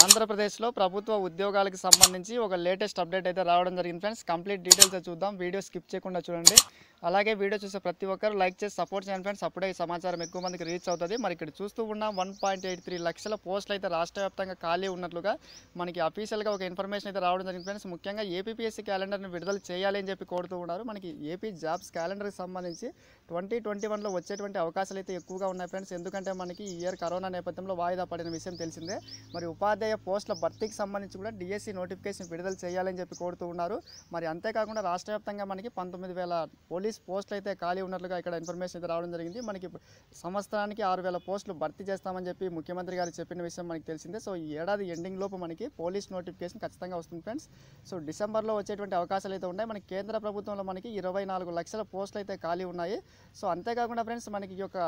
ఆంధ్రప్రదేశ్లో ప్రభుత్వ ఉద్యోగాలకు సంబంధించి ఒక లేటెస్ట్ అప్డేట్ అయితే రావడం జరిగింది ఫ్రెండ్స్ కంప్లీట్ డీటెయిల్స్ చూద్దాం వీడియో స్కిప్ చేయకుండా చూడండి అలాగే వీడియో చూసే ప్రతి ఒక్కరు లైక్ చేసి సపోర్ట్ చేయండి ఫ్రెండ్స్ అప్పుడే ఈ సమాచారం ఎక్కువ మందికి రీచ్ అవుతుంది మరి ఇక్కడ చూస్తూ ఉన్న వన్ లక్షల పోస్టులు అయితే రాష్ట్ర వ్యాప్తంగా ఖాళీ ఉన్నట్లుగా మనకి అఫీషియల్గా ఒక ఇన్ఫర్మేషన్ అయితే రావడం జరిగింది ఫ్రెండ్స్ ముఖ్యంగా ఏపీఎస్సీ క్యాలెండర్ని విడుదల చేయాలి అని చెప్పి కోరుతూ ఉన్నారు మనకి ఏపీ జాబ్స్ క్యాలెండర్కి సంబంధించి ట్వంటీ ట్వంటీ వన్లో వచ్చేటువంటి అవకాశాలు అయితే ఎక్కువగా ఉన్నాయి ఫ్రెండ్స్ ఎందుకంటే మనకి ఈ ఇయర్ కరోనా నేపథ్యంలో వాయిదా పడిన విషయం తెలిసిందే మరి ఉపాధి అయ్యే పోస్టుల భర్తీకి సంబంధించి కూడా డిఎస్సి నోటిఫికేషన్ e విడుదల చేయాలని చెప్పి కోరుతూ ఉన్నారు మరి అంతేకాకుండా రాష్ట్ర వ్యాప్తంగా మనకి పంతొమ్మిది వేల పోలీస్ పోస్టులు అయితే ఖాళీ ఉన్నట్లుగా ఇక్కడ ఇన్ఫర్మేషన్ అయితే రావడం జరిగింది మనకి సంవత్సరానికి ఆరు వేల పోస్టులు భర్తీ చేస్తామని చెప్పి ముఖ్యమంత్రి గారు చెప్పిన విషయం మనకి తెలిసిందే సో ఈ ఏడాది ఎండింగ్ లోపు మనకి పోలీస్ నోటిఫికేషన్ ఖచ్చితంగా వస్తుంది ఫ్రెండ్స్ సో డిసెంబర్లో వచ్చేటువంటి అవకాశాలు అయితే ఉన్నాయి మనకి కేంద్ర ప్రభుత్వంలో మనకి ఇరవై నాలుగు లక్షల పోస్టులు అయితే ఖాళీ ఉన్నాయి సో అంతేకాకుండా ఫ్రెండ్స్ మనకి ఈ యొక్క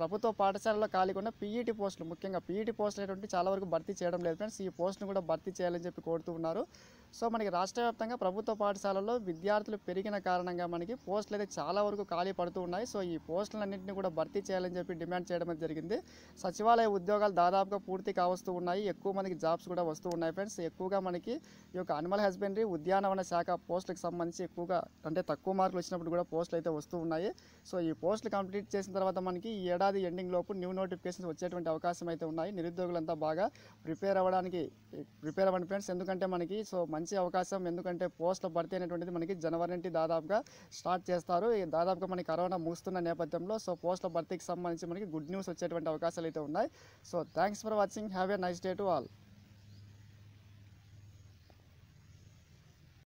ప్రభుత్వ పాఠశాలలో ఖాళీగా ఉన్న పీఈటీ e పోస్టులు ముఖ్యంగా పీఈటీ e పోస్టులు అనేటువంటి చాలా వరకు భర్తీ చేయడం లేదు ఫ్రెండ్స్ ఈ పోస్ట్ను కూడా భర్తీ చేయాలని చెప్పి కోరుతూ ఉన్నారు సో మనకి రాష్ట్ర వ్యాప్తంగా ప్రభుత్వ పాఠశాలలో విద్యార్థులు పెరిగిన కారణంగా మనకి పోస్టులు అయితే చాలా వరకు ఖాళీ పడుతూ ఉన్నాయి సో ఈ పోస్టులన్నింటినీ కూడా భర్తీ చేయాలని చెప్పి డిమాండ్ చేయడం జరిగింది సచివాలయ ఉద్యోగాలు దాదాపుగా పూర్తి కావస్తూ ఉన్నాయి ఎక్కువ మందికి జాబ్స్ కూడా వస్తూ ఉన్నాయి ఫ్రెండ్స్ ఎక్కువగా మనకి ఈ యొక్క అనిమల్ హస్బెండరీ ఉద్యానవన శాఖ పోస్టులకు సంబంధించి ఎక్కువగా అంటే తక్కువ మార్కులు వచ్చినప్పుడు కూడా పోస్టులు అయితే వస్తూ ఉన్నాయి సో ఈ పోస్టులు కంప్లీట్ చేసిన తర్వాత మనకి ఈ ఏడాది ఎండింగ్ లోపు న్యూ నోటిఫికేషన్స్ వచ్చేటువంటి అవకాశం అయితే ఉన్నాయి నిరుద్యోగులంతా బాగా ప్రిపేర్ అవ్వడం అవ్వడానికి ప్రిపేర్ అవ్వండి ఫ్రెండ్స్ ఎందుకంటే మనకి సో మంచి అవకాశం ఎందుకంటే పోస్టుల భర్తీ అనేటువంటిది మనకి జనవరి నుండి దాదాపుగా స్టార్ట్ చేస్తారు దాదాపుగా మనకి కరోనా ముగుస్తున్న నేపథ్యంలో సో పోస్టుల భర్తీకి సంబంధించి మనకి గుడ్ న్యూస్ వచ్చేటువంటి అవకాశాలు అయితే ఉన్నాయి so thanks for watching have a nice day to all